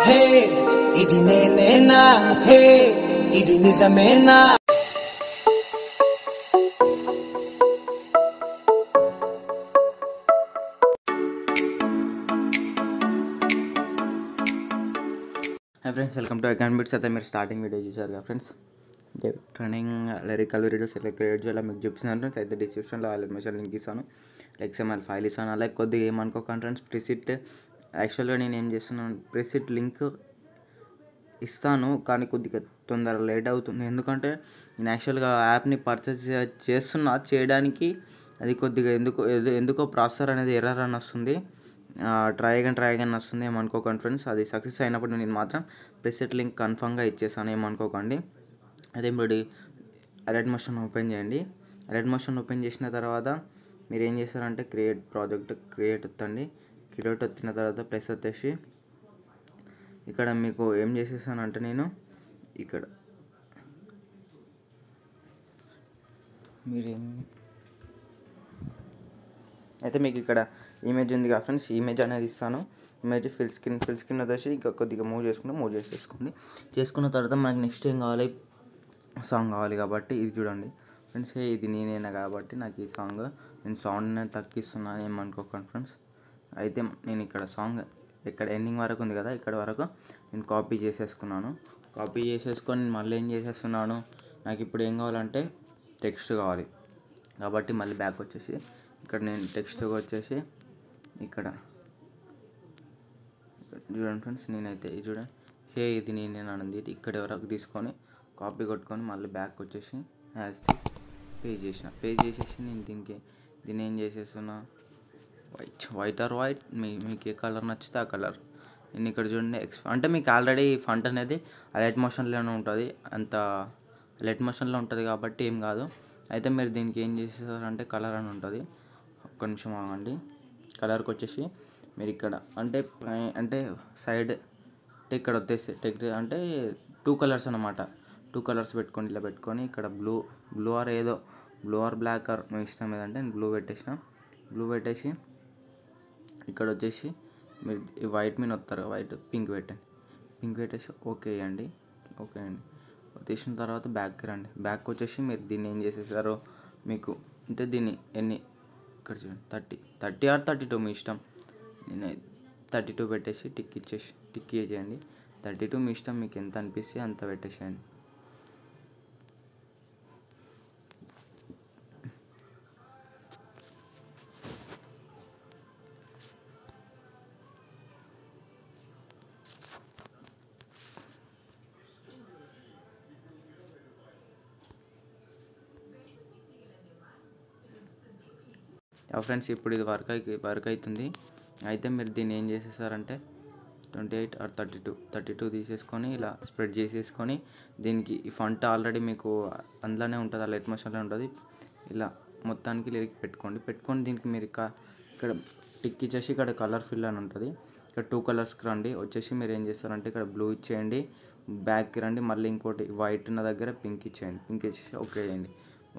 हे इदि ने नेना हे इदि नु समय ना hi friends welcome to again bits आता मेरा स्टार्टिंग वीडियो చేసారు గా friends trending lyrical video celebrate జ్వల మీకు చూపిస్తున్నాను ఫ్రెండ్స్ ఐతే డిస్క్రిప్షన్ లో ఆల్ ఇన్మేషన్ లింక్ ఇసాను లక్స్ ఎమల్ ఫైల్ ఇసాను లైక్ కొద్ది ఏమనుకో కంటెంట్ ఫ్రెసిట్ యాక్చువల్గా నేను ఏం చేస్తున్నాను ప్రెసిట్ లింక్ ఇస్తాను కానీ కొద్దిగా తొందర లేట్ అవుతుంది ఎందుకంటే నేను యాక్చువల్గా యాప్ని పర్చేస్ చేస్తున్నా చేయడానికి అది కొద్దిగా ఎందుకో ఎందుకో ప్రాసెసర్ అనేది ఎర్రర్ అని వస్తుంది ట్రై అగన్ ట్రై అగన్ వస్తుంది ఏమనుకోకండి ఫ్రెండ్స్ అది సక్సెస్ అయినప్పుడు నేను మాత్రం ప్రెసెట్ లింక్ కన్ఫామ్గా ఇచ్చేసాను ఏమనుకోకండి అదే మీరు రెడ్ మోషన్ ఓపెన్ చేయండి రెడ్ మోషన్ ఓపెన్ చేసిన తర్వాత మీరు ఏం చేస్తారంటే క్రియేట్ ప్రాజెక్ట్ క్రియేట్ ఎత్తండి కిలోట వచ్చిన తర్వాత ప్లస్ వచ్చేసి ఇక్కడ మీకు ఏం చేసేసానంటే నేను ఇక్కడ మీరేం అయితే మీకు ఇక్కడ ఇమేజ్ ఉంది కదా ఫ్రెండ్స్ ఇమేజ్ అనేది ఇస్తాను image fill screen fill screen వచ్చేసి ఇంకా కొద్దిగా మూవ్ చేసుకుంటే మూవ్ చేసేసుకోండి చేసుకున్న తర్వాత మనకు నెక్స్ట్ ఏం కావాలి సాంగ్ కావాలి కాబట్టి ఇది చూడండి ఫ్రెండ్స్ ఇది నేనైనా కాబట్టి నాకు ఈ సాంగ్ నేను సౌండ్ తగ్గిస్తున్నాను ఏమనుకోకండి ఫ్రెండ్స్ అయితే నేను ఇక్కడ సాంగ్ ఇక్కడ ఎండింగ్ వరకు ఉంది కదా ఇక్కడ వరకు నేను కాపీ చేసేసుకున్నాను కాపీ చేసేసుకొని మళ్ళీ ఏం చేసేస్తున్నాను నాకు ఇప్పుడు ఏం కావాలంటే టెక్స్ట్ కావాలి కాబట్టి మళ్ళీ బ్యాక్ వచ్చేసి ఇక్కడ నేను టెక్స్ట్ వచ్చేసి ఇక్కడ చూడండి ఫ్రెండ్స్ నేనైతే చూడండి హే ఇది నేను అనంది ఇక్కడ వరకు తీసుకొని కాపీ కొట్టుకొని మళ్ళీ బ్యాక్ వచ్చేసి యాజ్ తీసి పే చేసిన పే చేసేసి నేను దీనికి దీన్ని ఏం చేసేస్తున్నా వైట్ వైట్ ఆర్ వైట్ మీ మీకు ఏ కలర్ నచ్చితే ఆ కలర్ నేను ఇక్కడ చూడండి ఎక్స్ అంటే మీకు ఆల్రెడీ ఫంట్ అనేది అలైట్ మోషన్లోనే ఉంటుంది అంత అలైట్ మోషన్లో ఉంటుంది కాబట్టి ఏం కాదు అయితే మీరు దీనికి ఏం చేసేసారంటే కలర్ అని ఉంటుంది ఒక్క నిమిషం ఆగండి కలర్కి వచ్చేసి మీరు ఇక్కడ అంటే అంటే సైడ్ అంటే ఇక్కడ వచ్చేసి టెక్ అంటే టూ కలర్స్ అనమాట టూ కలర్స్ పెట్టుకొని ఇలా పెట్టుకొని ఇక్కడ బ్లూ బ్లూ ఆర్ ఏదో బ్లూ ఆర్ బ్లాక్ ఆర్ మీ ఇష్టం ఏదంటే నేను బ్లూ పెట్టేసిన బ్లూ పెట్టేసి ఇక్కడ వచ్చేసి మీరు వైట్ మీద వస్తారు వైట్ పింక్ పెట్టండి పింక్ పెట్టేసి ఓకే అండి ఓకే అండి తీసిన తర్వాత బ్యాక్కి రండి బ్యాక్ వచ్చేసి మీరు దీన్ని ఏం చేసేసారో మీకు అంటే దీన్ని ఎన్ని ఇక్కడ చూడండి thirty thirty or thirty two మీ ఇష్టం నేను థర్టీ టూ పెట్టేసి టిక్ ఇచ్చేసి టిక్ చేయండి థర్టీ టూ మీ ఇష్టం మీకు ఎంత అనిపిస్తే అంత పెట్టేసేయండి ఫ్రెండ్స్ ఇప్పుడు ఇది వర్క్ అయి వర్క్ అవుతుంది అయితే మీరు దీన్ని ఏం చేసేసారంటే twenty eight or thirty two thirty two తీసేసుకొని ఇలా స్ప్రెడ్ చేసేసుకొని దీనికి ఈ ఫంట్ ఆల్రెడీ మీకు అందులోనే ఉంటుంది ఆ లెట్ మోషన్లో ఉంటుంది ఇలా మొత్తానికి లిరిక్ పెట్టుకోండి పెట్టుకొని దీనికి మీరు ఇక్కడ టిక్ ఇచ్చేసి ఇక్కడ కలర్ ఫిల్ అని ఉంటుంది ఇక్కడ టూ కలర్స్కి రండి వచ్చేసి మీరు ఏం చేస్తారంటే ఇక్కడ బ్లూ ఇచ్చేయండి బ్యాక్కి రండి మళ్ళీ ఇంకోటి వైట్ ఉన్న దగ్గర పింక్ ఇచ్చేయండి పింక్ ఇచ్చేసి ఓకే చేయండి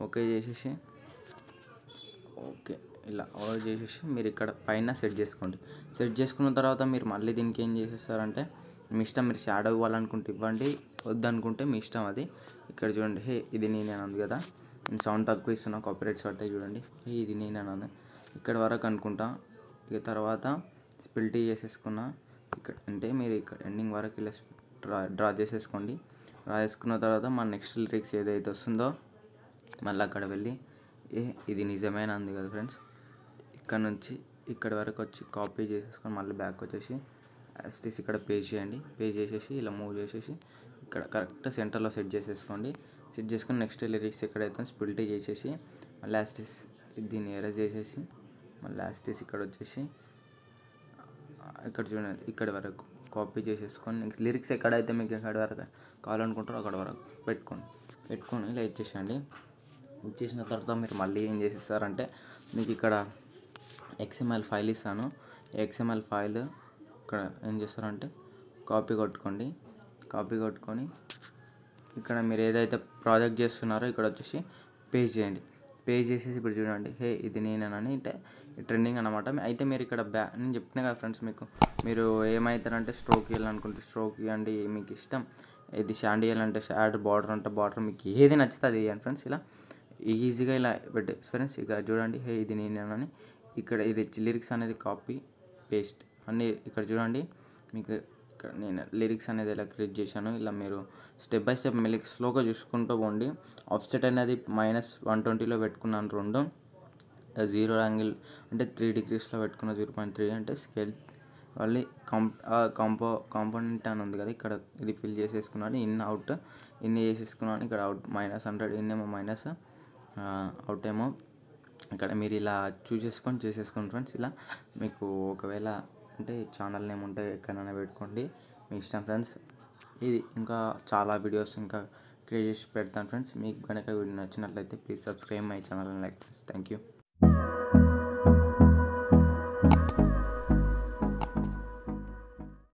ఓకే చేసేసి ఓకే ఇలా ఆర్డర్ చేసేసి మీరు ఇక్కడ పైన సెట్ చేసుకోండి సెట్ చేసుకున్న తర్వాత మీరు మళ్ళీ దీనికి ఏం చేసేస్తారంటే మీ ఇష్టం మీరు షాడో ఇవ్వాలనుకుంటే ఇవ్వండి వద్దనుకుంటే మీ ఇష్టం అది ఇక్కడ చూడండి హే ఇది నేనే అంది కదా నేను సౌండ్ తక్కువ ఇస్తున్నా కాపరేట్స్ పడితే చూడండి హే ఇది నేనే అన్నాను ఇక్కడ వరకు అనుకుంటా ఇక తర్వాత స్పిల్టీ చేసేసుకున్నా ఇక్కడ అంటే మీరు ఇక్కడ ఎండింగ్ వరకు ఇలా డ్రా డ్రా చేసేసుకోండి తర్వాత మన నెక్స్ట్ లిరిక్స్ ఏదైతే వస్తుందో మళ్ళీ అక్కడ వెళ్ళి ఏ ఇది నిజమైన అంది కదా ఫ్రెండ్స్ ఇక్కడ నుంచి ఇక్కడ వరకు వచ్చి కాపీ చేసేసుకొని మళ్ళీ బ్యాక్ వచ్చేసి తీసి ఇక్కడ పే చేయండి పే చేసేసి ఇలా మూవ్ చేసేసి ఇక్కడ కరెక్ట్ సెంటర్లో సెట్ చేసేసుకోండి సెట్ చేసుకుని నెక్స్ట్ లిరిక్స్ ఎక్కడైతే స్పిల్టీ చేసేసి మళ్ళీ యాస్టిస్ దీన్ని ఎరేజ్ చేసేసి మళ్ళీ యాస్టిస్ ఇక్కడ వచ్చేసి ఇక్కడ చూడండి ఇక్కడ వరకు కాపీ చేసేసుకొని నెక్స్ట్ లిరిక్స్ ఎక్కడైతే మీకు ఎక్కడ వరకు కావాలనుకుంటారో అక్కడ వరకు పెట్టుకోండి పెట్టుకొని ఇలా ఇచ్చేసేయండి ఇచ్చేసిన తర్వాత మీరు మళ్ళీ ఏం చేసేస్తారంటే మీకు ఇక్కడ ఎక్స్ఎంఎల్ ఫైల్ ఇస్తాను ఎక్స్ఎంఎల్ ఫైల్ ఇక్కడ ఏం చేస్తారంటే కాపీ కొట్టుకోండి కాపీ కొట్టుకొని ఇక్కడ మీరు ఏదైతే ప్రాజెక్ట్ చేస్తున్నారో ఇక్కడ వచ్చేసి పేస్ట్ చేయండి పే చేసేసి ఇప్పుడు చూడండి హే ఇది నేనని అంటే ట్రెండింగ్ అనమాట అయితే మీరు ఇక్కడ బ్యా నేను చెప్పిన కదా ఫ్రెండ్స్ మీకు మీరు ఏమవుతారంటే స్ట్రోక్ చేయాలనుకుంటే స్ట్రోక్ ఇవ్వండి మీకు ఇష్టం ఇది షాండ్ చేయాలంటే షాడ్ బార్డర్ అంటే బార్డర్ మీకు ఏది నచ్చితే అది ఫ్రెండ్స్ ఇలా ఈజీగా ఇలా పెట్టే ఫ్రెండ్స్ ఇక చూడండి హే ఇది నేనని ఇక్కడ ఇది లిరిక్స్ అనేది కాపీ పేస్ట్ అన్నీ ఇక్కడ చూడండి మీకు ఇక్కడ నేను లిరిక్స్ అనేది ఎలా క్రియేట్ చేశాను ఇలా మీరు స్టెప్ బై స్టెప్ మెలిక్ స్లోగా చూసుకుంటూ పోండి ఆఫ్సెట్ అనేది మైనస్ వన్ ట్వంటీలో పెట్టుకున్నాను రెండు జీరో యాంగిల్ అంటే త్రీ డిగ్రీస్లో పెట్టుకున్న జీరో పాయింట్ త్రీ అంటే స్కేల్ మళ్ళీ కాంపో కాంపోనెంట్ అని ఉంది కదా ఇక్కడ ఇది ఫిల్ చేసేసుకున్నాను ఇన్ అవుట్ ఇన్ చేసేసుకున్నాను ఇక్కడ అవుట్ మైనస్ హండ్రెడ్ ఇన్ ఏమో మైనస్ అవుట్ ఏమో ఇక్కడ మీరు ఇలా చూసేసుకొని చేసేసుకోండి ఫ్రెండ్స్ ఇలా మీకు ఒకవేళ అంటే ఛానల్ నేమ్ ఉంటే ఎక్కడైనా పెట్టుకోండి మీ ఇష్టం ఫ్రెండ్స్ ఇది ఇంకా చాలా వీడియోస్ ఇంకా క్రియేట్ చేసి పెడతాను ఫ్రెండ్స్ మీకు కనుక వీడియో నచ్చినట్లయితే please subscribe my channel like friends thank you